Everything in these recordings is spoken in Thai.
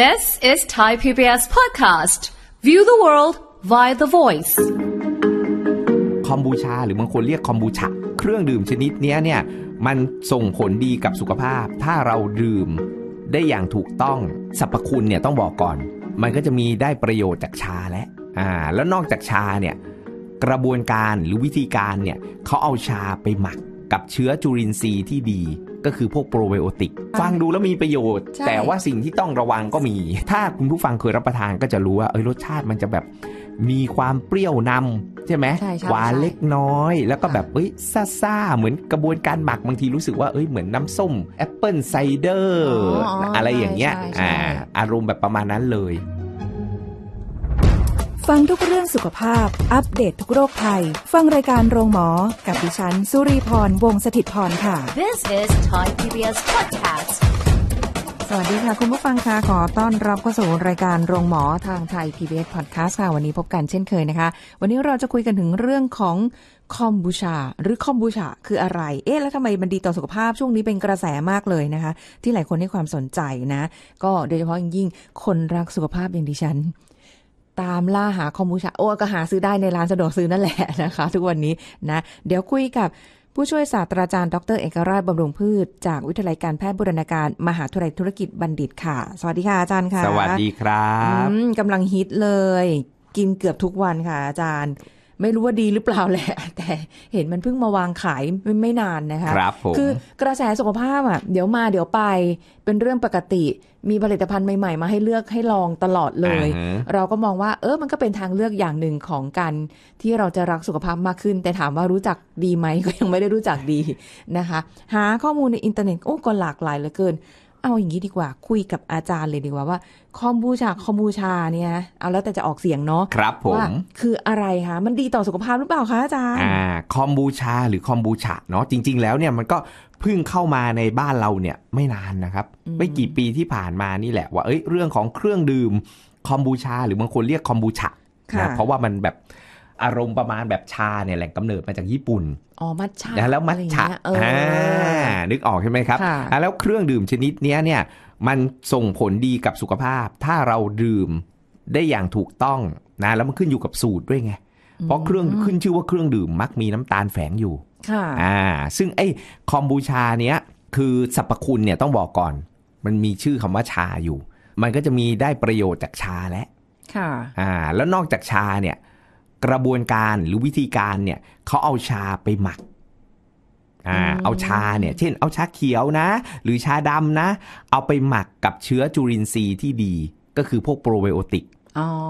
This is Thai PBS podcast. View the world via the voice. คอมบูชาหรือบางคนเรียกคอมบูชา เครื่องดื่มชนิดนี้เนี่ยมันส่งผลดีกับสุขภาพ ถ้าเราดื่มได้อย่างถูกต้องสรรพคุณเนี่ยต้องบอกก่อน มันก็จะมีได้ประโยชน์จากชาและอ่าแล้วนอกจากชาเนี่ย กระบวนการหรือวิธีการเนี่ยเขาเอาชาไปหมักกับเชื้อจุลินทรีย์ที่ดีก็คือพวกโปรไบโอติกฟังดูแล้วมีประโยชน์ แต่ว่าสิ่งที่ต้องระวังก็มี ถ้าคุณผู้ฟังเคยรับประทานก็จะรู้ว่าเออยรสชาติมันจะแบบมีความเปรี้ยวนำใช่ไหมหวานเล็กน้อย แล้วก็แบบเอ้ยซาซาเหมือนกระบวนการหมักบางทีรู้สึกว่าเอ้ยเหมือนน้ำส้มแอปเปิลไซเดอร์อะไรอย่างเงี้ยอ่าอารมณ์แบบประมาณนั้นเลยฟังทุกเรื่องสุขภาพ อัปเดตททุกโรคภัยฟังรายการโรงหมอ กับดิฉันสุรีพร วงศิตพร ค่ะ This is Thai PBS Podcast สวัสดีค่ะคุณผู้ฟังค่ะขอต้อนรับเข้าสู่รายการโรงหมอ ทางไทย PBS Podcast ค่ะ วันนี้พบกันเช่นเคยนะคะ วันนี้เราจะคุยกันถึงเรื่องของคอมบูชา หรือคอมบูชาคืออะไรเอ๊ะ แล้วทำไมมันดีต่อสุขภาพช่วงนี้เป็นกระแสมากเลยนะคะ ที่หลายคนให้ความสนใจนะ ก็โดยเฉพาะ่งยิ่งคนรักสุขภาพอย่างดิฉันตามล่าหาคอมบูชา โอ้ก็หาซื้อได้ในร้านสะดวกซื้อนั่นแหละนะคะทุกวันนี้นะ เดี๋ยวคุยกับผู้ช่วยศาสตราจารย์ดร เอกราชบำรุงพืชจากวิทยาลัยการแพทย์บูรณาการมหาวิทยาลัยธุรกิจบัณฑิตค่ะ สวัสดีค่ะอาจารย์ค่ะ สวัสดีครับกำลังฮิตเลย กินเกือบทุกวันค่ะอาจารย์ไม่รู้ว่าดีหรือเปล่าแหละ แต่เห็นมันเพิ่งมาวางขายไม่ไมนานนะคะครับคือกระแสสุขภาพอ่ะเดี๋ยวมาเดี๋ยวไปเป็นเรื่องปกติมีผลิตภัณฑ์ใหม่ๆมาให้เลือกให้ลองตลอดเลย เราก็มองว่า เออมันก็เป็นทางเลือกอย่างหนึ่งของกัน ที่เราจะรักสุขภาพมากขึ้น แต่ถามว่ารู้จักดีไหมก็ยังไม่ได้รู้จักดีนะคะ หาข้อมูลในอินเทอร์เน็ตโอ้ก็หลากหลายเหลือเกินเอาอย่างนี้ดีกว่าคุยกับอาจารย์เลยดีกว่าว่าคอมบูชาคอมบูชาเนี่ยนะเอาแล้วแต่จะออกเสียงเนาะครับผมว่าคืออะไรคะมันดีต่อสุขภาพหรือเปล่าคะอาจารย์อ่าคอมบูชาหรือคอมบูชาเนาะจริงๆแล้วเนี่ยมันก็เพิ่งเข้ามาในบ้านเราเนี่ยไม่นานนะครับไม่กี่ปีที่ผ่านมานี่แหละว่าเอ้ยเรื่องของเครื่องดื่มคอมบูชา หรือบางคนเรียกคอมบูชานะเพราะว่ามันแบบอารมณ์ประมาณแบบชาเนี่ยแหล่งกำเนิดมาจากญี่ปุ่น อ๋อมัทฉะแล้วมัทฉะอ่านึกออกใช่ไหมครับ แล้วเครื่องดื่มชนิดนี้เนี่ย มันส่งผลดีกับสุขภาพ ถ้าเราดื่มได้อย่างถูกต้องนะ แล้วมันขึ้นอยู่กับสูตรด้วยไง เพราะเครื่องขึ้นชื่อว่าเครื่องดื่มมักมีน้ำตาลแฝงอยู่ ค่ะอ่า ซึ่งไอ้ คอมบูชาเนี้ยคือสรรพคุณเนี่ยต้องบอกก่อน มันมีชื่อคำว่าชาอยู่ มันก็จะมีได้ประโยชน์จากชาและ ค่ะ อ่า แล้วนอกจากชาเนี่ยกระบวนการหรือวิธีการเนี่ยเขาเอาชาไปหมักอ่าเอาชาเนี่ย เช่นเอาชาเขียวนะ หรือชาดำนะ เอาไปหมักกับเชื้อจุลินทรีย์ที่ดี ก็คือพวกโปรไบโอติก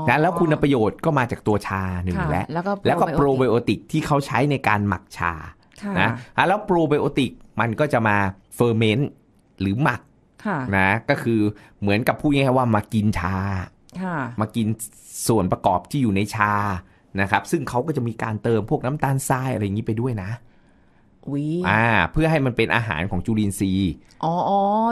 นะแล้วคุณประโยชน์ก็มาจากตัวชาหนึ่ง แล้วแล้วก็โปรไบโอติกที่เขาใช้ในการหมักชานะแล้วโปรไบโอติกมันก็จะมาเฟอร์เมนต์หรือหมักนะก็คือเหมือนกับพูดง่ายๆว่า มากินชามากินส่วนประกอบที่อยู่ในชานะครับ ซึ่งเขาก็จะมีการเติมพวกน้ำตาลทรายอะไรอย่างนี้ไปด้วยนะอ่า เพื่อให้มันเป็นอาหารของจุลินทรีย์อ๋อ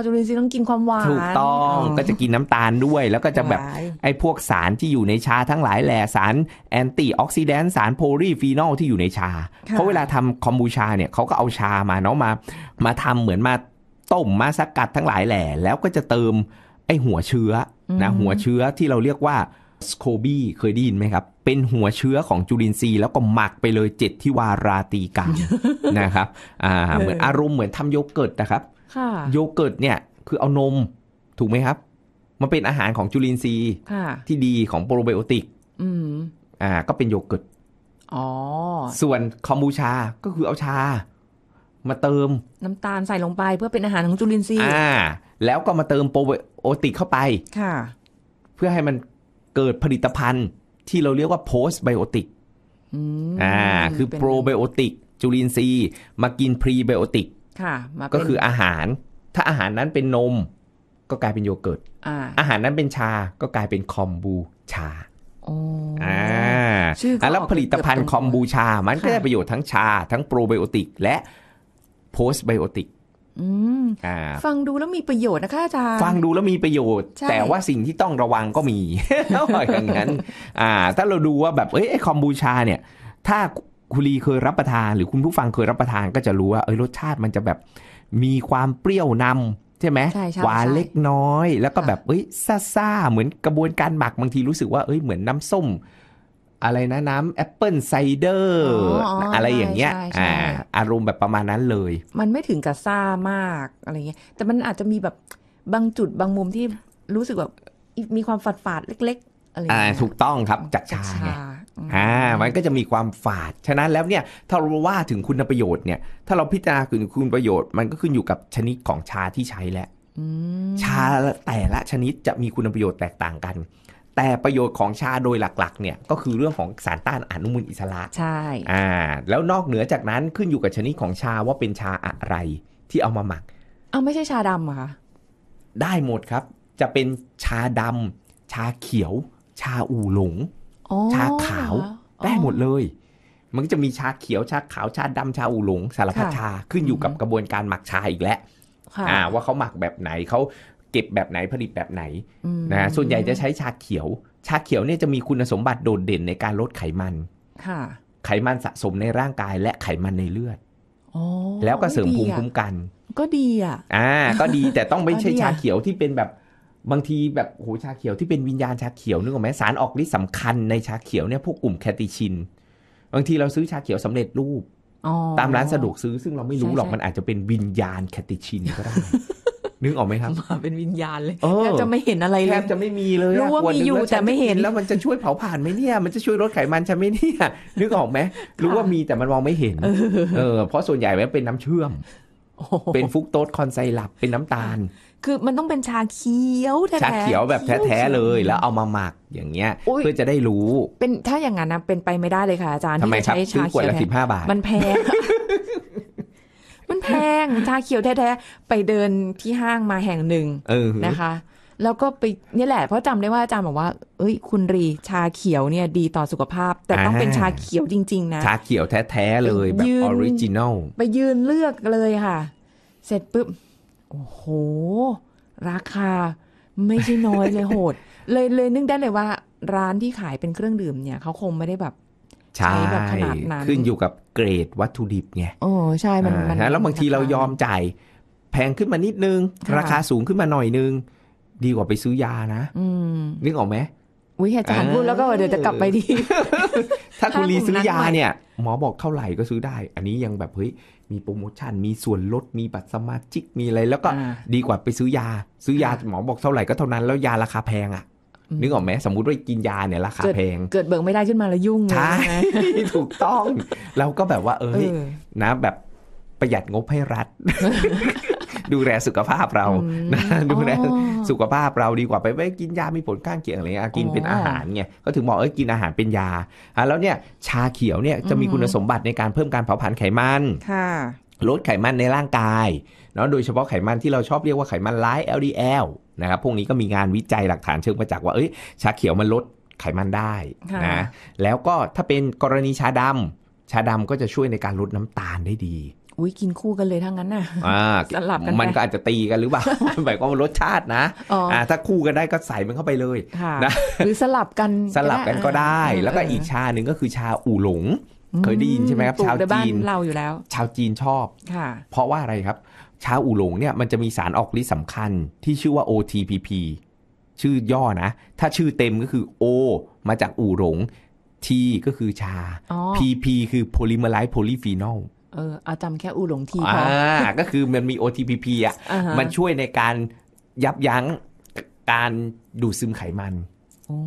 จุลินทรีย์ต้องกินความหวาน ถูกต้องก็จะกินน้ำตาลด้วย แล้วก็จะแบบไอ้พวกสารที่อยู่ในชาทั้งหลายแหล่สารแอนตี้ออกซิแดนต์สารโพลีฟีนอลที่อยู่ในชา เพราะเวลาทำคอมบูชาเนี่ยเขาก็เอาชามาเนาะมา มาทำเหมือนมาต้มมาสกัดทั้งหลายแหล่แล้วก็จะเติมไอ้หัวเชื้อนะ หัวเชื้อที่เราเรียกว่าสโคบีเคยได้ยินไหมครับ เป็นหัวเชื้อของจุลินทรีย์แล้วก็หมักไปเลยเจ็ดที่วาราตีกานะครับอ่าเหมือนอารมณ์เหมือนทำโยเกิร์ตนะครับ โยเกิร์ตเนี่ย คือเอานมถูกไหมครับ มันเป็นอาหารของจุลินทรีย์ที่ดีของโปรไบโอติกอ่าก็เป็นโยเกิร์ตส่วนคอมบูชา ก็คือเอาชา มาเติมน้ำตาลใส่ลงไปเพื่อเป็นอาหารของจุลินทรีย์อ่าแล้วก็มาเติมโปรไบโอติกเข้าไปค่ะ เพื่อให้มันเกิดผลิตภัณฑ์ที่เราเรียกว่า post biotic อ่าคือโปรไบโอติกจุลินทรีย์ มากินพรีไบโอติกค่ะก็คืออาหารถ้าอาหารนั้นเป็นนมก็กลายเป็นโยเกิร์ต อาหารนั้นเป็นชา ก็กลายเป็นคอมบูชาอ่าแล้วผลิตภัณฑ์คอมบูชามันก็ได้ประโยชน์ทั้งชา ทั้งโปรไบโอติกและโพสไบโอติกฟังดูแล้วมีประโยชน์ นะคะอาจารย์ฟังดูแล้วมีประโยชน์ แต่ว่าสิ่งที่ต้องระวังก็มีอย่างนั้นถ้าเราดูว่าแบบเอ้ยคอมบูชาเนี่ย ถ้าคุณลีเคยรับประทานหรือคุณผู้ฟังเคยรับประทานก็จะรู้ว่าเอ้ยรสชาติมันจะแบบมีความเปรี้ยวนำใช่ไหมหวานเล็กน้อย แล้วก็แบบเอ้ยซ่าๆเหมือนกระบวนการหมักบางทีรู้สึกว่าเอ้ยเหมือนน้าส้มอะไรนะ น้ำแอปเปิลไซเดอร์อะไรอย่างเงี้ยอ่าอารมณ์แบบประมาณนั้นเลย มันไม่ถึงกับซ่ามากอะไรเงี้ย แต่มันอาจจะมีแบบบางจุดบางมุมที่รู้สึกแบบมีความฝาดฝาดเล็ก ๆ อะไรอ่าถูกต้องครับจัดชาไงอ่ามันก็จะมีความฝาดฉะนั้นแล้วเนี่ยถ้าเราว่าถึงคุณประโยชน์เนี่ย ถ้าเราพิจารณาถึงคุณประโยชน์ มันก็ขึ้นอยู่กับชนิดของชาที่ใช้แหละชาแต่ละชนิดจะมีคุณประโยชน์แตกต่างกันแต่ประโยชน์ของชาโดยหลักๆ เนี่ยก็คือเรื่องของสารต้านอนุมูลอิสระใช่ อ่า แล้วนอกเหนือจากนั้นขึ้นอยู่กับชนิดของชาว่าเป็นชาอะไรที่เอามาหมักเอาไม่ใช่ชาดำเหรอคะได้หมดครับจะเป็นชาดำชาเขียว ชาอูหลง ชาขาว ได้หมดเลย มันก็จะมีชาเขียวชาขาวชาดำชาอูหลง สารพัดชาขึ้นอยู่กับกระบวนการหมักชาอีกแล้วว่าเขาหมักแบบไหนเขาเก็บแบบไหนผลิตแบบไหนนะส่วนใหญ่จะใช้ชาเขียวชาเขียวเนี่ยจะมีคุณสมบัติโดดเด่นในการลดไขมันไขมันสะสมในร่างกายและไขมันในเลือดแล้วก็เสริมภูมิคุ้มกัน ก็ดีอ่ะ อ่า ก็ดีแต่ต้องไม่ใช่ชาเขียวที่เป็นแบบบางทีแบบโหชาเขียวที่เป็นวิญญาณชาเขียวนึกออกไหมสารออกฤทธิ์สำคัญในชาเขียวเนี่ยพวกกลุ่มแคติชิน บางทีเราซื้อชาเขียวสำเร็จรูปตามร้านสะดวกซื้อซึ่งเราไม่รู้หรอกมันอาจจะเป็นวิญญาณแคติชินก็ได้นึกออกไหมครับมาเป็นวิญญาณเลยแทบจะไม่เห็นอะไรเลยแทบจะไม่มีเลยรู้ว่ามีอยู่แต่ไม่เห็นแล้วมันจะช่วยเผาผ่านไหมเนี่ยมันจะช่วยลดไขมันใช่ไหมเนี่ยนึกออกไหมรู้ว่ามีแต่มันมองไม่เห็นเออ เพราะส่วนใหญ่มันเป็นน้ำเชื่อมเป็นฟุกโตสคอนไซรัปเป็นน้ำตาล คือมันต้องเป็นชาเขียวแท้ชาเขียวแบบแท้ๆเลยแล้วเอามาหมักอย่างเงี้ยเพื่อจะได้รู้ เป็นถ้าอย่างนั้นนะเป็นไปไม่ได้เลยค่ะ อาจารย์ที่ใช้ชาเขียวแาท มันแพงมันแพงชาเขียวแท้ๆ ไปเดินที่ห้างมาแห่งหนึ่งนะคะ แล้วก็ไปนี่แหละ เพราะจำได้ว่าอาจารย์บอกว่า เอ้ยคุณรีชาเขียวเนี่ยดีต่อสุขภาพ แต่ต้องเป็นชาเขียวจริงๆนะ ชาเขียวแท้ๆเลยแบบออริจินอลไปยืนเลือกเลยค่ะ เสร็จปุ๊บ โอ้โห ราคา ไม่ใช่น้อยเลยโหด เลยเลยนึกได้เลยว่าร้านที่ขายเป็นเครื่องดื่มเนี่ย เขาคงไม่ได้แบบใช่แบบขนาดนั้นขึ้นอยู่กับเกรดวัตถุดิบไงโอ้ใช่มัน แล้วบางทีเรายอมจ่ายแพงขึ้นมานิดนึง ราคาสูงขึ้นมาหน่อยนึง ดีกว่าไปซื้อยานะนึกออกไหมอุ้ยอาจารย์พูดแล้วก็เดี๋ยวจะกลับไปดี ถ้าคุณรีซื้อยาเนี่ย หมอบอกเท่าไหร่ก็ซื้อได้ อันนี้ยังแบบ เฮ้ย มีโปรโมชั่น มีส่วนลดมีบัตรสมาชิกมีอะไรแล้วก็ดีกว่าไปซื้อยาซื้อยาหมอบอกเท่าไหร่ก็เท่านั้นแล้วยาราคาแพงอ่ะนึกออกไหมสมมติว่ากินยาเนี่ยราคาแพงเกิดเบิกไม่ได้ขึ้นมาแล้วยุ่งใช่ถูกต้องเราก็แบบว่า เอยนะ แบบประหยัดงบให้รัฐดูแลสุขภาพเรานะดูแลสุขภาพเราดีกว่าไปไปกินยามีผลข้างเคียงอะไรเงี้ยกินเป็นอาหารไงก็ถึงบอกเอ้ยกินอาหารเป็นยาอ่ะแล้วเนี่ยชาเขียวเนี่ยจะมีคุณสมบัติในการเพิ่มการเผาผลาญไขมันลดไขมันในร่างกายเนาะโดยเฉพาะไขมันที่เราชอบเรียกว่าไขมันร้าย LDL นะครับพวกนี้ก็มีงานวิจัยหลักฐานเชิงประจักษ์ว่าเอ้ยชาเขียวมันลดไขมันได้นะแล้วก็ถ้าเป็นกรณีชาดำ ชาดำก็จะช่วยในการลดน้ำตาลได้ดี อุ้ยกินคู่กันเลยทั้งนั้นน่ะสลับกันมันก็อาจจะตีกันหรือเปล่าหมายความว่ารสชาตินะอ่าถ้าคู่กันได้ก็ใส่มันเข้าไปเลยนะหรือสลับกันสลับกันก็ได้ แล้วก็อีกชาหนึ่งก็คือชาอู่หลงเคยได้ยินใช่ไหมครับชาวจีนเราอยู่แล้วชาวจีนชอบเพราะว่าอะไรครับชาอูหลงเนี่ยมันจะมีสารออกฤทธิ์สำคัญที่ชื่อว่า OTPP ชื่อย่อนะ ถ้าชื่อเต็มก็คือ O มาจากอูหลง T ก็คือชา PP คือ p o l y m e r i z e Polyphenol เออเอาจำแค่อูหลงทีพอก็คือมันมี OTPP อ่ะ มันช่วยในการยับยั้งการดูดซึมไขมัน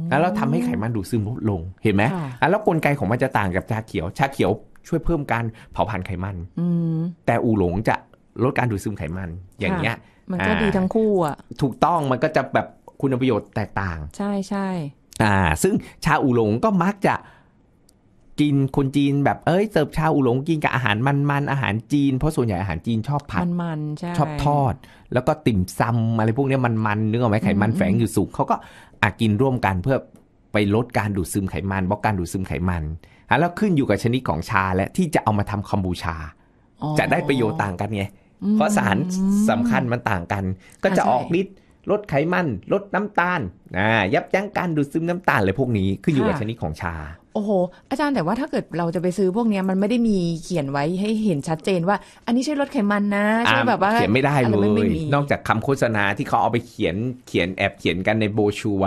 แล้วเราทำให้ไขมันดูดซึมลดลง เห็นไหมแล้วกลไกของมันจะต่างกับชาเขียว ชาเขียวช่วยเพิ่มการเผาผลาญไขมันแต่อูหลงจะลดการดูดซึมไขมัน อย่างเงี้ย มันก็ดีทั้งคู่อ่ะถูกต้องมันก็จะแบบคุณประโยชน์แตกต่าง ใช่ใช่ อ่า ซึ่งชาอูหลงก็มักจะกินคนจีนแบบ เอ้ย เสิร์ฟชาอูหลงกินกับอาหารมันมันอาหารจีน เพราะส่วนใหญ่อาหารจีนชอบผัดมันใช่ชอบทอด แล้วก็ติ่มซำอะไรพวกนี้มันมันนึกออกไหมไขมันแฝงอยู่สูงเขาก็อากินร่วมกันเพื่อไปลดการดูดซึมไขมันบล็อกการดูดซึมไขมันแล้วขึ้นอยู่กับชนิดของชาและที่จะเอามาทำคอมบูชา จะได้ประโยชน์ต่างกันไงเพราะสารสำคัญมันต่างกัน ก็จะออกฤทธิ์ลดไขมันลดน้ำตาลอ่ายับยั้งการดูดซึมน้ำตาลเลยพวกนี้คืออยู่กับชนิดของชาโอ้โห อาจารย์แต่ว่าถ้าเกิดเราจะไปซื้อพวกนี้มันไม่ได้มีเขียนไว้ให้เห็นชัดเจนว่า อันนี้ใช่ลดไขมันนะ ใช่แบบว่าเขียนไม่ได้เลย นอกจากคำโฆษณาที่เขาเอาไปเขียนเขียนแอบเขียนกันในโบชัว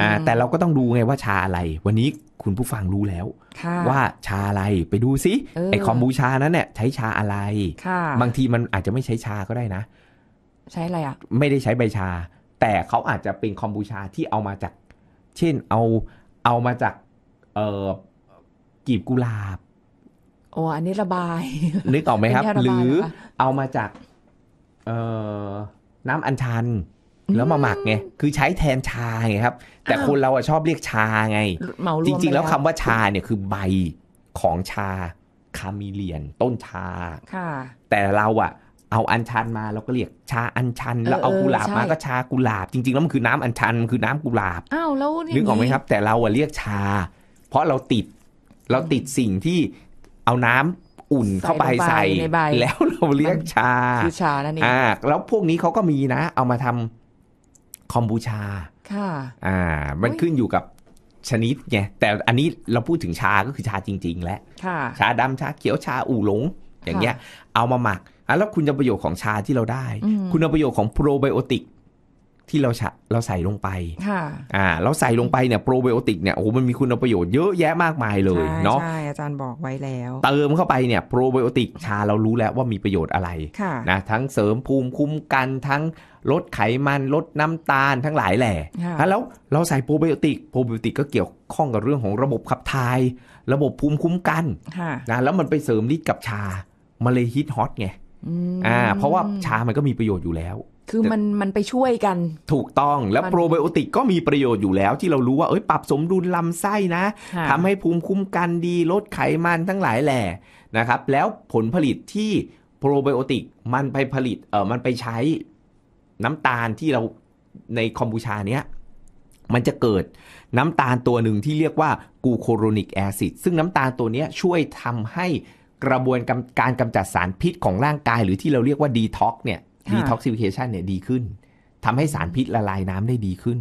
อ่า แต่เราก็ต้องดูไงว่าชาอะไร วันนี้คุณผู้ฟังรู้แล้ว ว่าชาอะไรไปดูซิไอคอมบูชานั้นเนี่ย ใช้ชาอะไรบางทีมันอาจจะไม่ใช้ชาก็ได้นะ ใช้อะไรอ่ะไม่ได้ใช้ใบชา แต่เขาอาจจะเป็นคอมบูชาที่เอามาจาก เช่นเอาเอามาจากเออกีบกุหลาบโอ้อันนี้ระบายนึกออกไหมครับ หรือเอามาจาก เออน้ำอัญชัน แล้วมาหมักไง คือใช้แทนชาไงครับ แต่คนเราอะชอบเรียกชาไงจริง ๆ แล้วคำว่าชาเนี่ยคือใบของชาคามิเลียน ต้นชาค่ะ แต่เราอะเอาอัญชันมาเราก็เรียก ชาอัญชันแล้วเอากุหลาบมาก็ชากุหลาบ จริงๆแล้วมันคือน้ำอัญชันมันคือน้ำกุหลาบอ้าวแล้วนึกออกไหมครับ แต่เราอะเรียกชาเพราะเราติดเราติดสิ่งที่เอาน้ำอุ่นเข้าไปใส่แล้วเราเรียกชาคือชา นั่นเองอ่าแล้วพวกนี้เขาก็มีนะเอามาทำคอมบูชาค่ะอ่ามันขึ้นอยู่กับชนิดไงแต่อันนี้เราพูดถึงชาก็คือชาจริงๆและค่ะชาดำชาเขียวชาอู่หลงอย่างเงี้ย เอามาหมักอ่ะแล้วคุณประโยชน์ของชาที่เราได้ คุณประโยชน์ของโปรไบโอติกที่เราฉะเราใส่ลงไป ค่ะ อ่า เราใส่ลงไปเนี่ยโปรไบโอติกเนี่ยโอ้โหมันมีคุณประโยชน์เยอะแยะมากมายเลยเนาะ ใช่อาจารย์บอกไว้แล้ว เติมเข้าไปเนี่ยโปรไบโอติกชาเรารู้แล้วว่ามีประโยชน์อะไระนะทั้งเสริมภูมิคุ้มกันทั้งลดไขมันลดน้ำตาลทั้งหลายแหล่แล้วเราใส่โปรไบโอติกโปรไบโอติกก็เกี่ยวข้องกับเรื่องของระบบขับถ่ายระบบภูมิคุ้มกันนะแล้วมันไปเสริมฤทธิ์กับชามาเลยฮิตฮอตไงอ่าเพราะว่าชามันก็มีประโยชน์อยู่แล้วคือมันมันไปช่วยกัน ถูกต้อง แล้วโปรไบโอติกก็มีประโยชน์อยู่แล้ว ที่เรารู้ว่า เอ้ย ปรับสมดุลลำไส้นะทำให้ภูมิคุ้มกันดี ลดไขมันทั้งหลายแหล่นะครับ แล้วผลผลิตที่โปรไบโอติก มันไปผลิต เออมันไปใช้น้ำตาลที่เราในคอมบูชาเนี้ย มันจะเกิดน้ำตาลตัวหนึ่งที่เรียกว่ากูโคโรนิกแอซิด ซึ่งน้ำตาลตัวนี้ช่วยทำให้กระบวนการกำจัดสารพิษของร่างกาย หรือที่เราเรียกว่าดีท็อกเนี่ยดีท็อกซิฟิเคชันเนี่ยดีขึ้นทำให้สารพิษละลายน้ำได้ดีขึ้น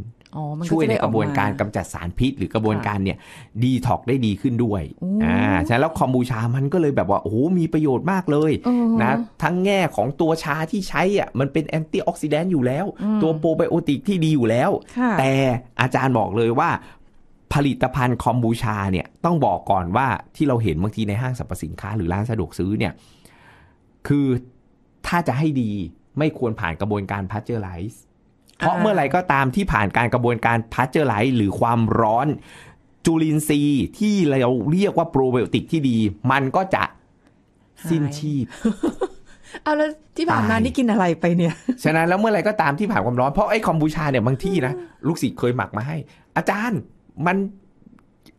ช่วยในกระบวนการกำจัดสารพิษหรือกระบวนการเนี่ย ดีท็อกได้ดีขึ้นด้วยอ่าใช่แล้วคอมบูชามันก็เลยแบบว่า โอ้มีประโยชน์มากเลยนะ ทั้งแง่ของตัวชาที่ใช้อ่ะมันเป็นแอนตี้ออกซิแดนต์อยู่แล้ว ตัวโปรไบโอติกที่ดีอยู่แล้ว แต่อาจารย์บอกเลยว่าผลิตภัณฑ์คอมบูชาเนี่ยต้องบอกก่อนว่าที่เราเห็นบางทีในห้างสรรพสินค้าหรือร้านสะดวกซื้อเนี่ย คือถ้าจะให้ดีไม่ควรผ่านกระบวนการพัชเจอร์ไลส์เพราะเมื่อไรก็ตามที่ผ่านการกระบวนการพัชเจอร์ไลส์หรือความร้อนจุลินทรีย์ ที่เราเรียกว่าโปรไบโอติกที่ดี มันก็จะสิ้นชีพ เอาแล้วที่ผ่านมานี่กินอะไรไปเนี่ย ฉะนั้นแล้วเมื่อไรก็ตามที่ผ่านความร้อนเพราะไอ้คอมบูชาเนี่ยบางที่นะ ลูกศิษย์เคยหมักมาให้ อาจารย์มัน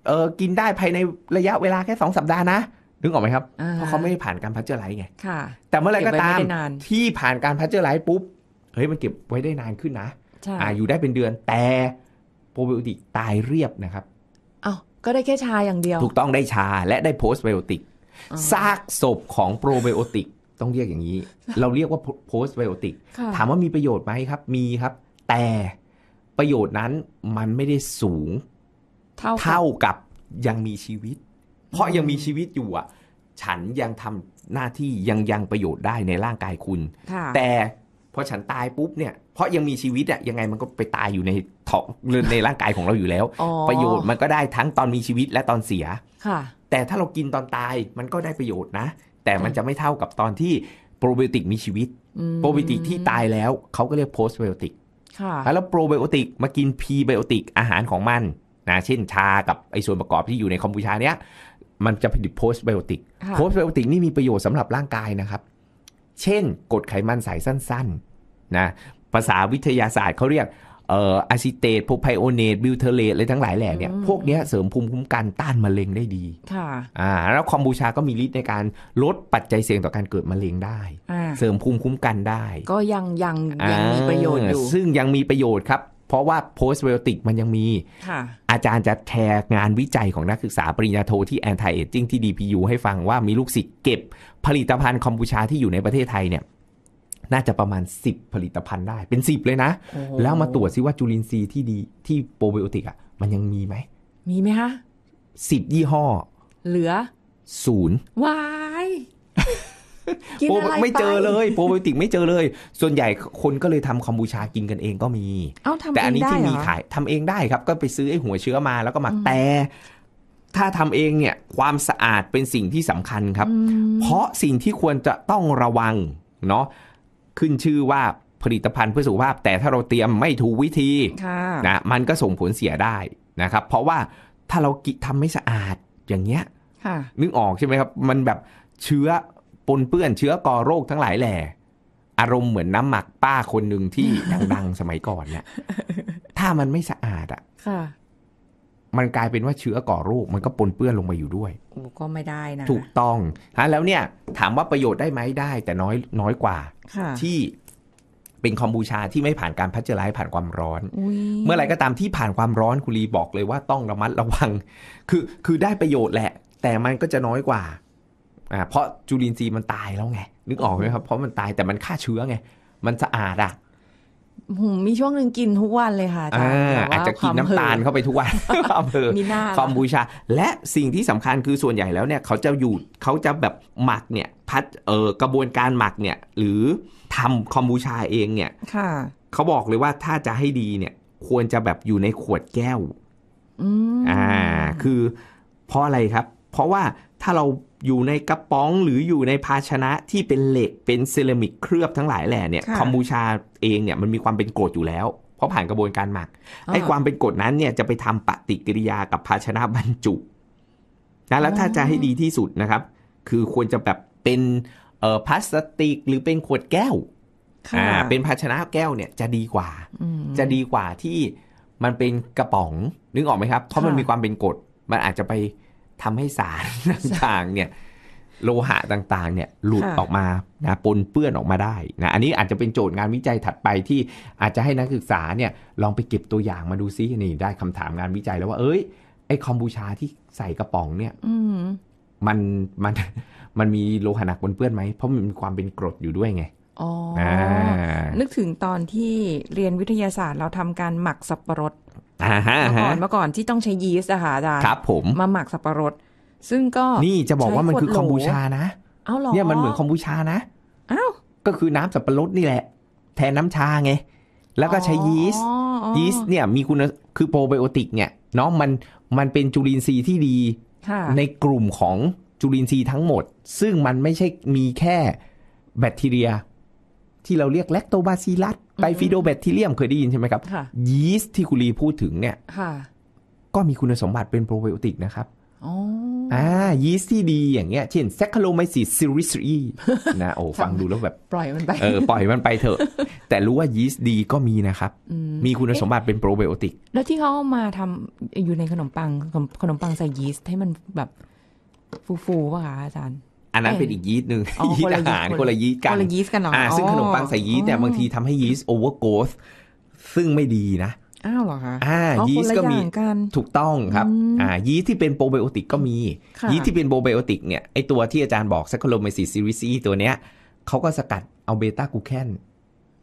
เออกินได้ภายในระยะเวลาแค่สองสัปดาห์นะนึกออกไหมครับ เพราะเขาไม่ได้ผ่านการพัชเจอร์ไลท์ไง แต่เมื่อไรก็ตามที่ผ่านการพัชเจอร์ไลท์ปุ๊บ เฮ้ยมันเก็บไว้ได้นานขึ้นนะอ่าอยู่ได้เป็นเดือนแต่โปรไบโอติกตายเรียบนะครับอ้าวก็ได้แค่ชาอย่างเดียว ถูกต้องได้ชาและได้โพสต์ไบโอติกซากศพของโปรไบโอติกต้องเรียกอย่างนี้ เราเรียกว่าโพสต์ไบโอติก ถามว่ามีประโยชน์ไหมครับ มีครับ แต่ประโยชน์นั้นมันไม่ได้สูงเท่ากับยังมีชีวิตเพราะยังมีชีวิตอยู่อ่ะฉันยังทำหน้าที่ยังยังประโยชน์ได้ในร่างกายคุณ แต่พอฉันตายปุ๊บเนี่ย เพราะยังมีชีวิตอะยังไงมันก็ไปตายอยู่ในท้องในร่างกายของเราอยู่แล้ว ประโยชน์มันก็ได้ทั้งตอนมีชีวิตและตอนเสียค่ะ แต่ถ้าเรากินตอนตายมันก็ได้ประโยชน์นะ แต่มันจะไม่เท่ากับตอนที่โปรไบโอติกมีชีวิตโปรไบโอติกที่ตายแล้วเขาก็เรียกโพสต์ไบโอติกแล้วโปรไบโอติกมากินพีไบโอติกอาหารของมันนะเช่น ชากับไอส่วนประกอบที่อยู่ในคอมบูชาเนี้ยมันจะผลิตโพสต์ไบโอติกโพสต์ไบโอติกนี่มีประโยชน์สำหรับร่างกายนะครับ เช่นกดไขมันสายสั้นๆ นะ ภาษาวิทยาศาสตร์เขาเรียก เอ่ออะซิเตตพไพโอเนตบิวเทเลตอะไรทั้งหลายแหล่เนี่ย พวกเนี้ยเสริมภูมิคุ้มกันต้านมะเร็งได้ดี ค่ะอ่าแล้วคอมบูชาก็มีฤทธิ์ในการลดปัจจัยเสี่ยงต่อการเกิดมะเร็งได้ เสริมภูมิคุ้มกันได้ ก็ยังยังยังมีประโยชน์อยู่ ซึ่งยังมีประโยชน์ครับเพราะว่า post biotic มันยังมี อาจารย์จะแชร์งานวิจัยของนักศึกษาปริญญาโทที่ anti aging ที่ DPU ให้ฟังว่ามีลูกศิษย์เก็บผลิตภัณฑ์คอมบูชาที่อยู่ในประเทศไทยเนี่ยน่าจะประมาณ 10 ผลิตภัณฑ์ได้เป็น 10 เลยนะ แล้วมาตรวจซิว่าจุลินทรีย์ที่ดีที่โปรไบโอติกอ่ะมันยังมีไหม มีไหมคะสิบยี่ห้อ เหลือศูนย์วายโปรไม่เจอเลยโปรไบโอติกไม่เจอเลย ส่วนใหญ่คนก็เลยทำคอมบูชากินกันเองก็มี แต่อันนี้ที่มีขายทำเองได้ครับ ก็ไปซื้อไอ้หัวเชื้อมา แล้วก็มาแต่ ถ้าทำเองเนี่ยความสะอาดเป็นสิ่งที่สำคัญครับ เพราะสิ่งที่ควรจะต้องระวังเนาะขึ้นชื่อว่าผลิตภัณฑ์เพื่อสุขภาพ แต่ถ้าเราเตรียมไม่ถูกวิธีนะมันก็ส่งผลเสียได้นะครับเพราะว่าถ้าเรากิทำไม่สะอาดอย่างเงี้ยนึกออกใช่ไหมครับมันแบบเชื้อปนเปื้อนเชื้อก่อโรคทั้งหลายแหล่อารมณ์เหมือนน้ำหมักป้าคนหนึ่งที่ดังๆ สมัยก่อนเนี่ยถ้ามันไม่สะอาดอ่ะ มันกลายเป็นว่าเชื้อก่อโรค มันก็ปนเปื้อนลงมาอยู่ด้วยก็ไม่ได้นะถูกต้องฮะแล้วเนี่ย ถามว่าประโยชน์ได้ไหมได้ แต่น้อยน้อยกว่าที่เป็นคอมบูชาที่ไม่ผ่านการพัชเจอร์ไลท์ผ่านความร้อนเมื่อไรก็ตามที่ผ่านความร้อนคุรีบอกเลยว่าต้องระมัดระวัง คือคือได้ประโยชน์แหละ แต่มันก็จะน้อยกว่าอ่าเพราะจุลินทรีย์มันตายแล้วไงนึกออกไหมครับเพราะมันตายแต่มันฆ่าเชื้อไง มันสะอาดอ่ะผมมีช่วงหนึ่งกินทุกวันเลยค่ะอาจารย์อาจจะกินน้ำตาลเข้าไปทุกวันความเพอีหน้าความบูชา และสิ่งที่สำคัญคือส่วนใหญ่แล้วเนี่ยเขาจะอยู่เขาจะแบบหมักเนี่ยพัดเอ่อกระบวนการหมักเนี่ย หรือทำคอมบูชาเองเนี่ย ค่ะ เขาบอกเลยว่าถ้าจะให้ดีเนี่ย ควรจะแบบอยู่ในขวดแก้วอ่าคือเพราะอะไรครับ เพราะว่าถ้าเราอยู่ในกระป๋องหรืออยู่ในภาชนะที่เป็นเหล็กเป็นเซรามิกเคลือบทั้งหลายแหล่เนี่ยคอมบูชาเองเนี่ยมันมีความเป็นกรดอยู่แล้ว เพราะผ่านกระบวนการหมักไอ้ความเป็นกรดนั้นเนี่ยจะไปทำปฏิกิริยากับภาชนะบรรจุนะแล้วถ้าจะให้ดีที่สุดนะครับ คือควรจะแบบเป็นเอ่อพลาสติกหรือเป็นขวดแก้วอ่าเป็นภาชนะแก้วเนี่ยจะดีกว่าจะดีกว่าที่มันเป็นกระป๋องนึกออกไหมครับ เพราะมันมีความเป็นกรดมันอาจจะไปทำให้สารต่างๆเนี่ยโลหะต่างๆเนี่ยหลุดออกมานะปนเปื้อนออกมาได้นะอันนี้อาจจะเป็นโจทย์งานวิจัยถัดไปที่อาจจะให้นักศึกษาเนี่ยลองไปเก็บตัวอย่างมาดูซินี่ได้คำถามงานวิจัยแล้วว่า เอ้ย ไอคอมบูชาที่ใส่กระป๋องเนี่ยมันมันมันมีโลหะหนักปนเปื้อนไหม เพราะมันมีความเป็นกรดอยู่ด้วยไง อ๋อ นึกถึงตอนที่เรียนวิทยาศาสตร์เราทำการหมักสับปะรดเมื่อก่อนเมื่อก่อนที่ต้องใช้ยีสต์อะค่ะอาจารย์ครับผมมาหมักสับปะรด ซึ่งก็นี่จะบอกว่ามันคือคอมบูชานะเอาหรอเนี่ยมันเหมือนคอมบูชานะอ้าวก็คือน้ำสับปะรดนี่แหละ แทนน้าชาไง แล้วก็ใช้ยีสต์ยีสต์เนี่ยมีคุณคือโปรไบโอติกเนี่ยเนาะมันมันเป็นจุลินทรีย์ที่ดี ในกลุ่มของจุลินทรีย์ทั้งหมด ซึ่งมันไม่ใช่มีแค่แบคทีเรีย ที่เราเรียกแลคโตบาซิลัสไตฟีโดแบคทีเรียมเคยได้ยินใช่ไหมครับ ยีสต์ที่คุลีพูดถึงเนี่ยก็มีคุณสมบัติเป็นโปรไบโอติกนะครับอ่ายีสต์ที่ดีอย่างเงี้ย เช่นแซคคาโลไมซิสซิริสีนะโอ้ฟังดูแล้วแบบปล่อยมันไปเออปล่อยมันไปเถอะแต่รู้ว่ายีสต์ดีก็มีนะครับ มีคุณสมบัติเป็นโปรไบโอติก แล้วที่เขาเอามาทำอยู่ในขนมปังขนมปังใส่ยีสต์ให้มันแบบ ฟูๆว่ะคะอาจารย์อันนั้นเป็นอีกยีสต์หนึ่งยีสต์อาหารคนละยีสต์กันคนละยีสต์กันเนาะซึ่งขนมปังใส่ยีสต์เนี่ยบางทีทำให้ยีสต์โอเวอร์โกสซึ่งไม่ดีนะ อ้าวเหรอคะอ่ายีสต์ก็มีถูกต้องครับอ่ายีสต์ที่เป็นโปรไบโอติกก็มี ยีสต์ที่เป็นโปรไบโอติกเนี่ยไอตัวที่อาจารย์บอกซัคโคลเมซิซีริซีตัวเนี้ย เขาก็สกัดเอาเบต้ากูแคน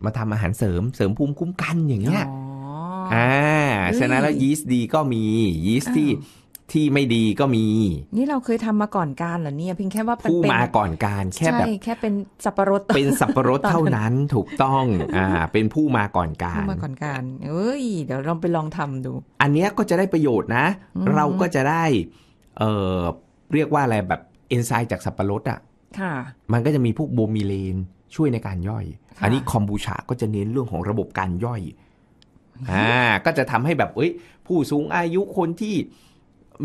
มาทำอาหารเสริมเสริมภูมิคุ้มกันอย่างเงี้ยอ่าฉะนั้นแล้วยีสต์ดีก็มียีสต์ที่ที่ไม่ดีก็มี นี่เราเคยทำมาก่อนการเหรอเนี่ย เพียงแค่ว่าผู้มาก่อนการ แค่แบบแค่เป็นสับปะรด เป็นสับปะรดเท่านั้นถูกต้อง อ่า เป็นผู้มาก่อนการ ผู้มาก่อนการ เอ้ยเดี๋ยวเราไปลองทำดู อันเนี้ยก็จะได้ประโยชน์นะ เราก็จะได้ เอ่อ เรียกว่าอะไรแบบเอนไซม์จากสับปะรด อ่ะ ค่ะ มันก็จะมีพวกโบมีเลนช่วยในการย่อย อันนี้คอมบูชาก็จะเน้นเรื่องของระบบการย่อย อ่า ก็จะทำให้แบบเอ้ยผู้สูงอายุคนที่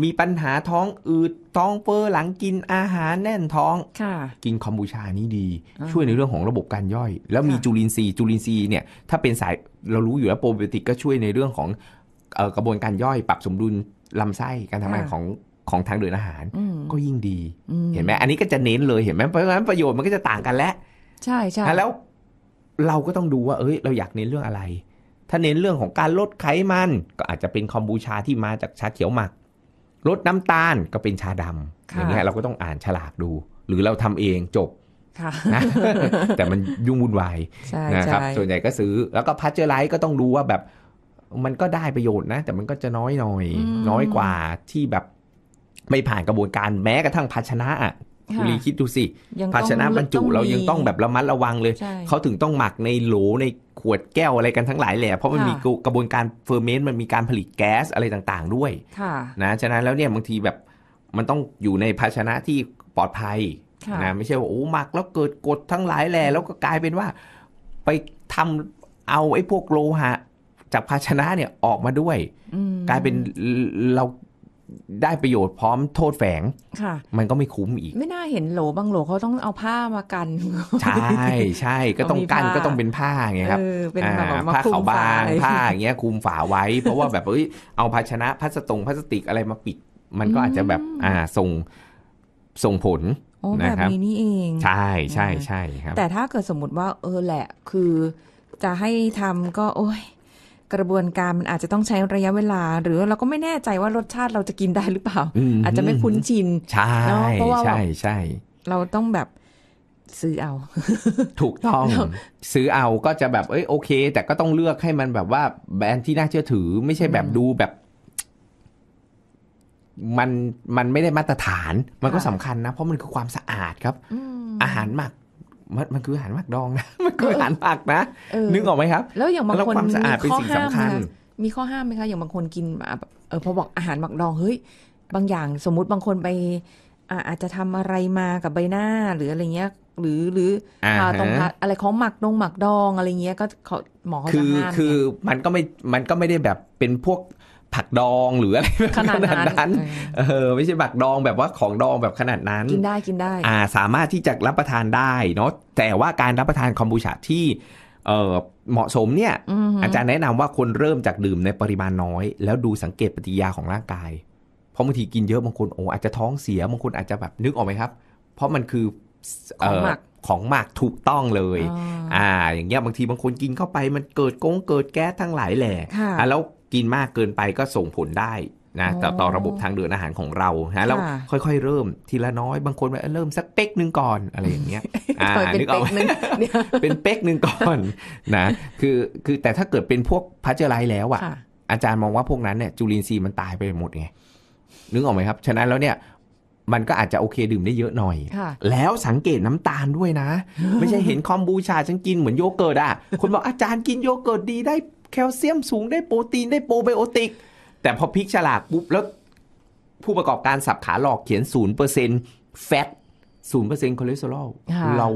มีปัญหาท้องอืด ท้องเฟ้อหลังกินอาหารแน่นท้อง กินคอมบูชานี้ดีช่วยในเรื่องของระบบการย่อย แล้วมีจุลินทรีย์จุลินทรีย์เนี่ยถ้าเป็นสายเรารู้อยู่แล้วโปรไบโอติกก็ช่วยในเรื่องของกระบวนการย่อยปรับสมดุลลำไส้การทำงานของของทางเดินอาหารก็ยิ่งดีเห็นไหมอันนี้ก็จะเน้นเลยเห็นไหมเพราะฉะนั้นประโยชน์มันก็จะต่างกันแล้วใช่ใช่แล้วเราก็ต้องดูว่าเอ้ยเราอยากเน้นเรื่องอะไร ถ้าเน้นเรื่องของการลดไขมันก็อาจจะเป็นคอมบูชาที่มาจากชาเขียวหมักลดน้ำตาลก็เป็นชาดำอย่างเงี้ยเราก็ต้องอ่านฉลากดู หรือเราทำเองจบนะแต่มันยุ่งวุ่นวายนะครับส่วนใหญ่ก็ซื้อแล้วก็พัชเจอร์ไลท์ก็ต้องรู้ว่าแบบมันก็ได้ประโยชน์นะ แต่มันก็จะน้อยหน่อย น้อยกว่าที่แบบไม่ผ่านกระบวนการแม้กระทั่งภาชนะคุณลีคิดดูสิ ภาชนะบรรจุเรายังต้องแบบระมัดระวังเลย เขาถึงต้องหมักในโหลในขวดแก้วอะไรกันทั้งหลายแหละเพราะมันมีกระบวนการเฟอร์เมนต์มันมีการผลิตแก๊สอะไรต่าง ๆด้วยนะฉะนั้นแล้วเนี่ยบางทีแบบมันต้องอยู่ในภาชนะที่ปลอดภัยนะไม่ใช่ว่าโอ้หมักแล้วเกิดกดทั้งหลายแหล่แล้วก็กลายเป็นว่าไปทำเอาไอ้พวกโลหะจากภาชนะเนี่ยออกมาด้วยกลายเป็นเราได้ประโยชน์พร้อมโทษแฝงค่ะ มันก็ไม่คุ้มอีก ไม่น่าเห็นโหลบางโหลเขาต้องเอาผ้ามากัน ใช่ใช่ก็ต้องกันก็ต้องเป็นผ้าไงครับเป็นแบบผ้าขาวบางผ้าอย่างเงี้ยคุมฝาไว้ เพราะว่าแบบเอ้ย เอาภาชนะพลาสตงพลาสติก อะไรมาปิด มันก็อาจจะแบบอ่าส่งส่งผลนะครับแบบนี้นี่เอง ใช่ใช่ใช่ครับ แต่ถ้าเกิดสมมติว่าเออแหละคือจะให้ทำก็โอ้ยกระบวนการมันอาจจะต้องใช้ระยะเวลา หรือเราก็ไม่แน่ใจว่ารสชาติเราจะกินได้หรือเปล่า อาจจะไม่คุ้นชิน ใช่เพราะว่าใช่ใช่ เราต้องแบบซื้อเอา ถูกต้อง ซื้อเอาก็จะแบบ เอ้ยโอเค แต่ก็ต้องเลือกให้มันแบบว่า แบรนด์ที่น่าเชื่อถือ ไม่ใช่แบบดูแบบ มันมันไม่ได้มาตรฐาน มันก็สำคัญนะ เพราะมันคือความสะอาดครับอาหารหมักมันมันคืออาหารหมักดองนะมันคืออาหารผักนะนึกออกไหมครับ แล้วอย่างบางคนมีข้อห้ามคัญมีข้อห้ามไหมคะอย่างบางคนกินเออพอบอกอาหารหมักดองเฮ้ยบางอย่างสมมุติบางคนไปอาจจะทำอะไรมากับใบหน้าหรืออะไรเงี้ยหรือหรือตรงอะไรของหมักดองหมักดองอะไรเงี้ยก็เขาหมอเขาจะห้ามคือคือมันก็ไม่มันก็ไม่ได้แบบเป็นพวกผักดองหรืออะไรขนาดนั้น เออไม่ใช่ผักดองแบบว่าของดองแบบขนาดนั้น กินได้กินได้ อ่าสามารถที่จะรับประทานได้เนาะแต่ว่าการรับประทานคอมบูชาที่เออเหมาะสมเนี่ยอาจารย์แนะนำว่าคนเริ่มจากดื่มในปริมาณน้อยแล้วดูสังเกตปฏิกิริยาของร่างกาย เพราะบางทีกินเยอะบางคนโอ้อาจจะท้องเสียบางคนอาจจะแบบนึกออกไหมครับ เพราะมันคือของหมักของหมักถูกต้องเลย อ่า อย่างเงี้ยบางทีบางคนกินเข้าไปมันเกิดกงเกิดแก๊สทั้งหลายแหล่แล้วกินมากเกินไปก็ส่งผลได้นะต่ต่อระบบทางเดินอาหารของเราฮะแล้วค่อยๆเริ่มทีละน้อยบางคนเริ่มสักเป๊กหนึ่งก่อนอะไรอย่างเงี้ยอ่านเป๊กึ่งเป็นเป๊กหนึ่งก่อนนะ คือคือแต่ถ้าเกิดเป็นพวกพัชเจอไรแล้วอ่ะอาจารย์มองว่าพวกนั้นเนี่ยจุลินทรีย์มันตายไปหมดไง นึกออกไหมครับฉะนั้นแล้วเนี่ยมันก็อาจจะโอเคดื่มได้เยอะหน่อย แล้วสังเกตน้ำตาลด้วยนะ ไม่ใช่เห็นคอมบูชาฉันกินเหมือนโยเกิร์ตอ่ะคนบอกอาจารย์กินโยเกิร์ตดีได้แคลเซียมสูงได้โปรตีนได้โปรไบโอติก แต่พอพลิกฉลากปุ๊บแล้ว ผู้ประกอบการสับขาหลอกเขียนศูนย์เปอร์เซ็นต์แฟตศูนย์เปอร์เซ็นต์คอเลสเตอรอลเรา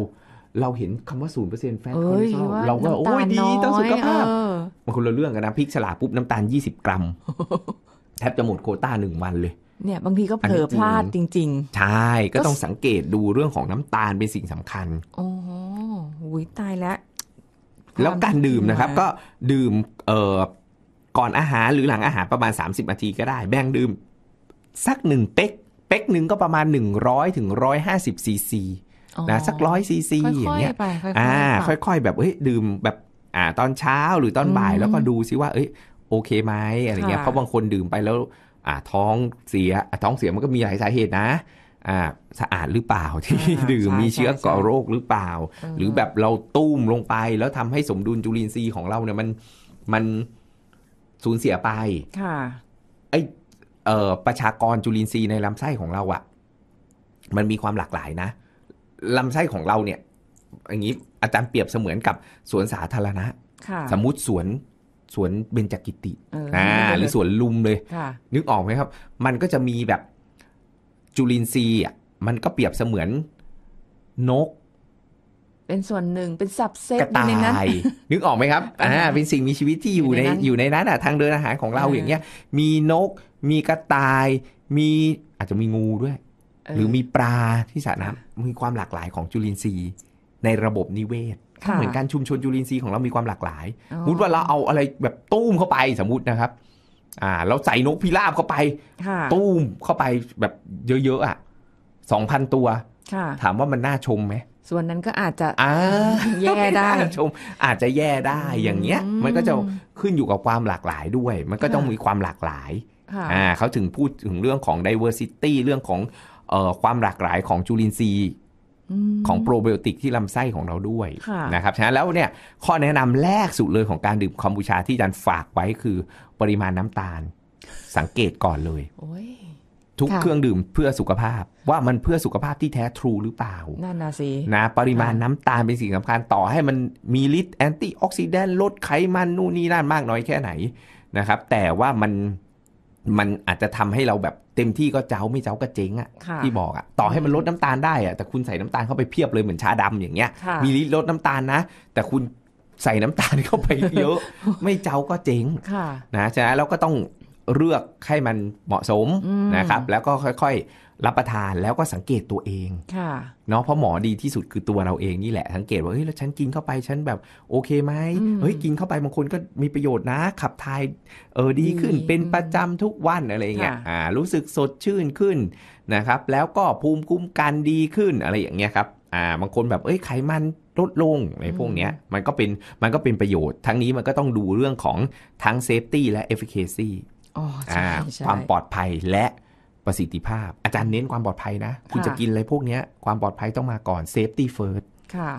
เราเห็นคำว่าศูนย์เปอร์เซ็นต์แฟต คอเลสเตอรอล เราก็โอ้ยดี ต้องสุขภาพมันคนละเรื่องกันนะพลิกฉลากปุ๊บน้ำตาลยี่สิบกรัม แทบจะหมดโคต้าหนึ่งวันเลย เนี่ย บางทีก็เผลอพลาดจริงๆใช่ก็ต้องสังเกตดูเรื่องของน้ำตาลเป็นสิ่งสำคัญโอ้โหตายแล้วแล้วการดื่มนะครับก็ดื่มเอ่อก่อนอาหารหรือหลังอาหารประมาณ 30 นาทีก็ได้แบ่งดื่ม สักหนึ่งเป๊กเป๊กหนึ่งก็ประมาณ100ถึงร้้อยหาสิบซีซีนะสักร้อยซีซีอย่างเงี้ยอ่า ค่อยๆ แบบเฮ้ยดื่มแบบอ่าตอนเช้าหรือตอนบ่ายแล้วก็ดูซิว่า เอ้ยโอเคไหมอะไรเงี้ยเพราะบางคนดื่มไปแล้ว อ่าท้องเสียท้องเสียมันก็มีหลายสาเหตุนะสะอาดหรือเปล่าที่ดื่มมีเชื้อก่อโรคหรือเปล่า หรือแบบเราตุ้มลงไปแล้วทำให้สมดุลจุลินทรีย์ของเราเนี่ยมันมันสูญเสียไปค่ะ ไอเอ่อประชากรจุลินทรีย์ในลำไส้ของเราอะ่ะ มันมีความหลากหลายนะลำไส้ของเราเนี่ยอย่างนี้ อาจารย์เปรียบเสมือนกับสวนสาธารณะสมมติสวนสวนเบญจกิติอ่าหรือสวนลุมเลยนึกออกไหมครับ มันก็จะมีแบบจุลินทรีย์อ่ะมันก็เปรียบเสมือนนก เป็นส่วนหนึ่งเป็นสับเซตในนั้นนึกออกไหมครับอ่าเป็นสิ่งมีชีวิตที่อยู่ในในอยู่ในนั้นอ่ะทางเดินอาหารของเราออย่างเงี้ยมีนกมีกระต่ายมีอาจจะมีงูด้วย หรือมีปลาที่สระน้ำมีความหลากหลายของจุลินทรีย์ในระบบนิเวศเหมือนการชุมชนจุลินทรีย์ของเรามีความหลากหลายสมมติว่าเราเอาอะไรแบบตู้มเข้าไปสมมตินะครับอ่าแล้วใส่นกพิราบเข้าไป ตู้มเข้าไปแบบเยอะๆอ่ะสองพันตัว ถามว่ามันน่าชมไหมส่วนนั้นก็อาจจะแย่ได้ชม อาจจะแย่ได้อย่างเงี้ย มันก็จะขึ้นอยู่กับความหลากหลายด้วย มันก็ต้องมีความหลากหลายอ่าเขาถึงพูดถึงเรื่องของ diversity เรื่องของออความหลากหลายของจุลินทรีย์ของโปรไบโอติกที่ลำไส้ของเราด้วยนะครับฉะนั้นแล้วเนี่ยข้อแนะนำแรกสุดเลยของการดื่มคอมบูชาที่อาจารย์ฝากไว้คือปริมาณน้ำตาล สังเกตก่อนเลยทุกเครื่องดื่มเพื่อสุขภาพ ว่ามันเพื่อสุขภาพที่แท้ทรูหรือเปล่านั่นนะสินะ ปริมาณน้ำตาลเป็นสิ่งสำคัญ ต่อให้มันมีฤทธิ์แอนตี้ออกซิแดนต์ลดไขมันนู่นนี่นั่นมากน้อยแค่ไหนนะครับ แต่ว่ามันมันอาจจะทำให้เราแบบเต็มที่ก็เจ้าไม่เจ้าก็เจ๊งอะะที่บอกอะต่อให้มันลดน้ำตาลได้อะแต่คุณใส่น้ำตาลเข้าไปเพียบเลยเหมือนชาดำอย่างเงี้ย มีลิตรลดน้ำตาลนะ แต่คุณใส่น้ำตาลเข้าไปเยอะไม่เจ้าก็เจ๋งนะฉะนั้นเราก็ต้องเลือกให้มันเหมาะสมนะครับแล้วก็ค่อยๆ รับประทานแล้วก็สังเกตตัวเองเนาะเพราะหมอดีที่สุดคือตัวเราเองนี่แหละ สังเกตว่าเฮ้ยแล้วฉันกินเข้าไปฉันแบบโอเคไหมเฮ้ยกินเข้าไปบางคนก็มีประโยชน์นะขับถ่ายเออดีขึ้น เป็นประจำทุกวันอะไรเงี้ยอ่ารู้สึกสดชื่นขึ้นนะครับแล้วก็ภูมิคุ้มกันดีขึ้นอะไรอย่างเงี้ยครับอ่าบางคนแบบเอ้ยไขมันลดลงในพวกเนี้ยมันก็เป็นมันก็เป็นประโยชน์ ทั้งนี้มันก็ต้องดูเรื่องของทั้งเซฟตี้และเอฟเฟคซี่ความปลอดภัยและประสิทธิภาพ อาจารย์เน้นความปลอดภัยนะ คุณจะกินอะไรพวกนี้ความปลอดภัยต้องมาก่อนเซฟตี้เฟิร์สค่ะ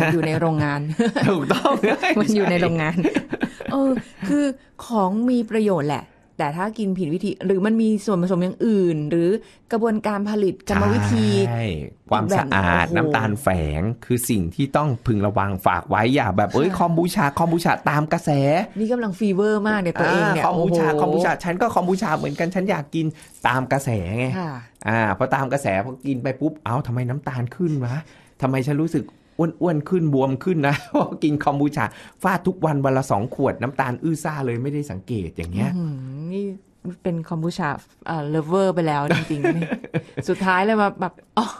มันอยู่ในโรงงานถูกต้องมันอยู่ในโรงงานเออคือของมีประโยชน์แหละแต่ถ้ากินผิดวิธีหรือมันมีส่วนผสมอย่างอื่น หรือกระบวนการผลิตกรรมวิธี ความสะอาดน้ำตาลแฝงคือสิ่งที่ต้องพึงระวังฝากไว้อย่าแบบเอ้ยคอมบูชาคอมบูชา ตามกระแส นี่กำลังฟีเวอร์มากเนี่ยตัวเองเนี่ยคอมบูชาคอมบูชาฉันก็คอมบูชาเหมือนกันฉันอยากกินตามกระแสไงอ่าพอตามกระแสพอกินไปปุ๊บเอ้าทำไมน้ำตาลขึ้นวะทำไมฉันรู้สึกอ้วนๆขึ้นบวมขึ้นนะพกินคอมบูชาฟาดทุกวันวันละสองขวดน้ำตาลอื้อซ่าเลยไม่ได้สังเกตอย่างเงี้ยนี่เป็นคอมบูชาเลเวอร์ไปแล้วจริงๆ สุดท้ายเลยมาแบบ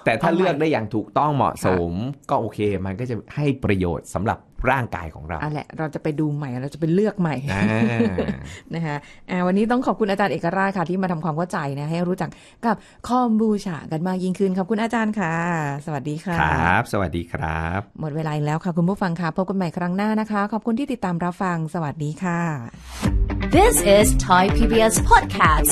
แต่ถ้าเลือกได้อย่างถูกต้องเหมาะสม ก็โอเค มันก็จะให้ประโยชน์สำหรับร่างกายของเราอ่ะแหละเราจะไปดูใหม่เราจะไปเลือกใหม่ นะคะวันนี้ต้องขอบคุณอาจารย์เอกราชค่ะ ที่มาทำความเข้าใจนะให้รู้จักกับคอมบูชา กันมากยิ่งขึ้นขอบคุณอาจารย์ค่ะ สวัสดีค่ะ ครับ สวัสดีครับ หมดเวลาแล้วค่ะคุณผู้ฟังค่ะพบกันใหม่ครั้งหน้านะคะ ขอบคุณที่ติดตามรับฟังสวัสดีค่ะ This is Thai PBS Podcast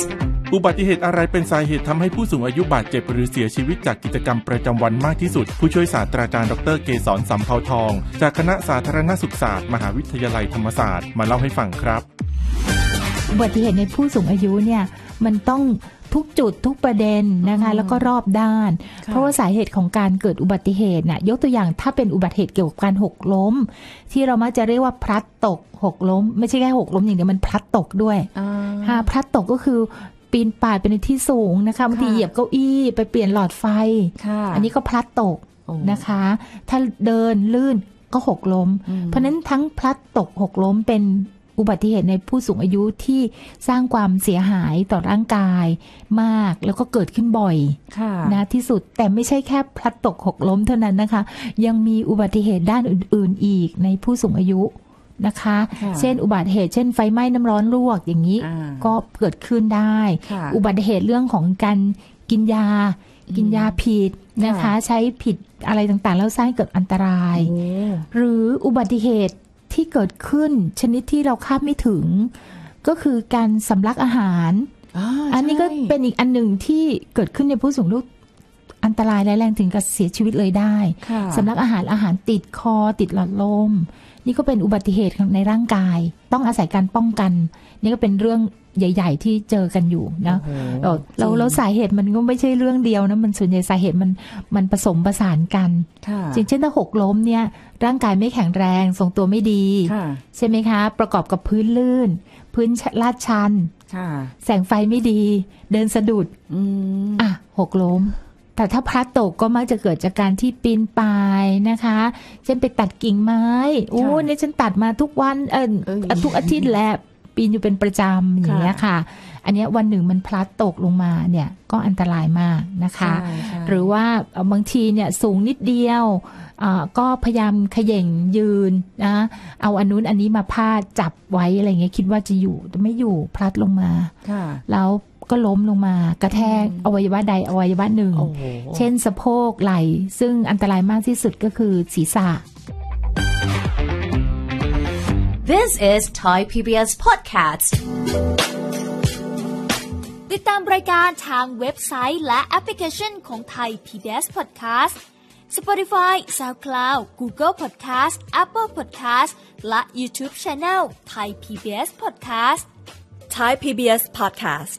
อุบัติเหตุอะไรเป็นสาเหตุทำให้ผู้สูงอายุบาดเจ็บหรือเสียชีวิตจากกิจกรรมประจำวันมากที่สุด ผู้ช่วยศาสตราจารย์ดร เกษรสัมเภาทอง จากคณะสาธารณสุขศาสตร์มหาวิทยาลัยธรรมศาสตร์ มาเล่าให้ฟังครับอุบัติเหตุในผู้สูงอายุเนี่ยมันต้องทุกจุดทุกประเด็นนะคะแล้วก็รอบด้าน เพราะว่าสาเหตุของการเกิดอุบัติเหตุน่ะยกตัวอย่างถ้าเป็นอุบัติเหตุเกี่ยวกับการหกล้ม ที่เรามักจะเรียกว่าพลัดตกหกล้ม ไม่ใช่แค่หกล้มอย่างเดียวมันพลัดตกด้วยฮะพลัดตกก็คือปีนป่ายไปในที่สูงนะคะบางทีเหยียบเก้าอี้ไปเปลี่ยนหลอดไฟอันนี้ก็พลัดตกนะคะ ถ้าเดินลื่นก็หกล้ม เพราะนั้นทั้งพลัดตกหกล้มเป็นอุบัติเหตุในผู้สูงอายุที่สร้างความเสียหายต่อร่างกายมากแล้วก็เกิดขึ้นบ่อยนะที่สุดแต่ไม่ใช่แค่พลัดตกหกล้ม เท่านั้นนะคะ ยังมีอุบัติเหตุด้านอื่นๆ อีกในผู้สูงอายุนะคะ เช่น อุบัติเหตุเช่นไฟไหม้น้ำร้อนลวกอย่างนี้ก็เกิดขึ้นได้ อุบัติเหตุเรื่องของการกินยา กินยาผิดนะคะ ใช้ผิดอะไรต่างๆ แล้วสร้างเกิดอันตราย หรืออุบัติเหตุที่เกิดขึ้นชนิดที่เราคาดไม่ถึง ก็คือการสำลักอาหาร อันนี้ก็เป็นอีกอันหนึ่งที่เกิดขึ้นในผู้สูงอายุอันตรายแรงถึงกับเสียชีวิตเลยได้สำหรับอาหารอาหารติดคอติดหลอดลมนี่ก็เป็นอุบัติเหตุในร่างกาย ต้องอาศัยการป้องกัน นี่ก็เป็นเรื่องใหญ่ ๆ ที่เจอกันอยู่นะเราเราสาเหตุมันก็ไม่ใช่เรื่องเดียวนะมันส่วนใหญ่สาเหตุมันมันผสมประสานกันจริงเช่นถ้าหกล้มเนี่ยร่างกายไม่แข็งแรงทรงตัวไม่ดี ใช่ไหมคะ ประกอบกับพื้นลื่น พื้นลาดชันแสงไฟไม่ดี เดินสะดุดอ่ะหกล้มแต่ถ้าพระตกก็มักจะเกิดจากการที่ปีนป่ายนะคะ เช่นไป ตัดกิ่งไม้โอ้เนี่ยฉันตัดมาทุกวันเออทุกอาทิตย์แหละปีนอยู่เป็นประจำอย่างเงี้ยค่ะ อันนี้วันหนึ่งมันพลัดตกลงมาเนี่ยก็อันตรายมากนะคะ หรือว่าบางทีเนี่ยสูงนิดเดียว ก็พยายามขย่งยืนนะ เอาอันนู้นอันนี้มาพาดจับไว้อะไรเงี้ยคิดว่าจะอยู่แต่ไม่อยู่พลัดลงมา แล้วก็ล้มลงมากระแทกอวัยวะใด อวัยวะหนึ่ง เช่นสะโพกไหล่ ซึ่งอันตรายมากที่สุดก็คือศีรษะ This is Thai PBS podcast ติดตามรายการทางเว็บไซต์และแอปพลิเคชันของ Thai PBS podcast Spotify, SoundCloud, Google Podcast, Apple Podcast และ YouTube Channel Thai PBS Podcast Thai PBS Podcast